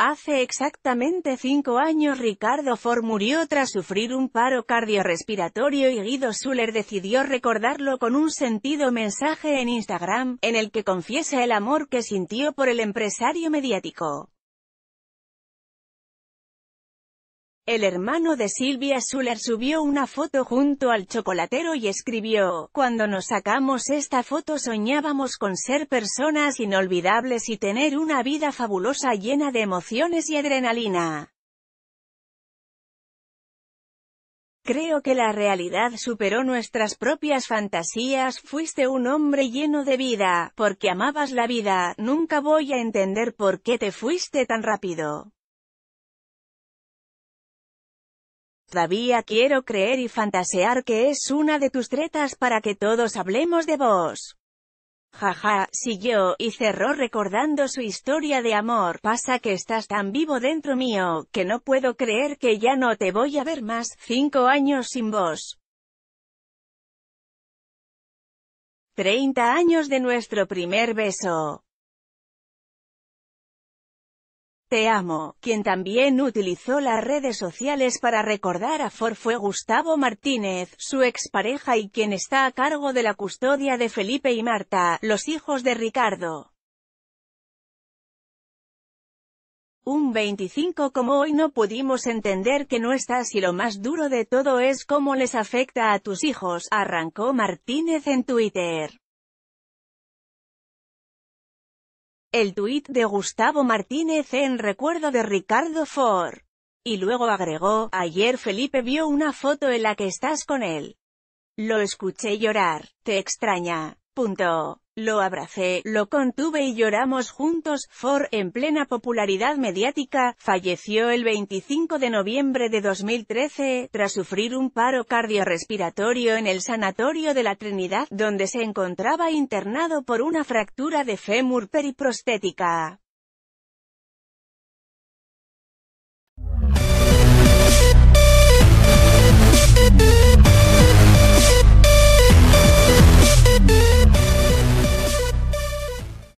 Hace exactamente cinco años Ricardo Ford murió tras sufrir un paro cardiorrespiratorio y Guido Suller decidió recordarlo con un sentido mensaje en Instagram, en el que confiesa el amor que sintió por el empresario mediático. El hermano de Silvia Suller subió una foto junto al chocolatero y escribió, Cuando nos sacamos esta foto soñábamos con ser personas inolvidables y tener una vida fabulosa llena de emociones y adrenalina. Creo que la realidad superó nuestras propias fantasías, fuiste un hombre lleno de vida, porque amabas la vida, nunca voy a entender por qué te fuiste tan rápido. Todavía quiero creer y fantasear que es una de tus tretas para que todos hablemos de vos. Jaja, siguió, y cerró recordando su historia de amor. Pasa que estás tan vivo dentro mío, que no puedo creer que ya no te voy a ver más, cinco años sin vos. Treinta años de nuestro primer beso. Te amo, quien también utilizó las redes sociales para recordar a Ford fue Gustavo Martínez, su expareja y quien está a cargo de la custodia de Felipe y Marta, los hijos de Ricardo. Un 25 como hoy no pudimos entender que no estás y lo más duro de todo es cómo les afecta a tus hijos, arrancó Martínez en Twitter. el tuit de Gustavo Martínez en recuerdo de Ricardo Ford. Y luego agregó, ayer Felipe vio una foto en la que estás con él. Lo escuché llorar. Te extraña. Lo abracé, lo contuve y lloramos juntos. Ford, en plena popularidad mediática, falleció el 25 de noviembre de 2013, tras sufrir un paro cardiorrespiratorio en el Sanatorio de la Trinidad, donde se encontraba internado por una fractura de fémur periprostética.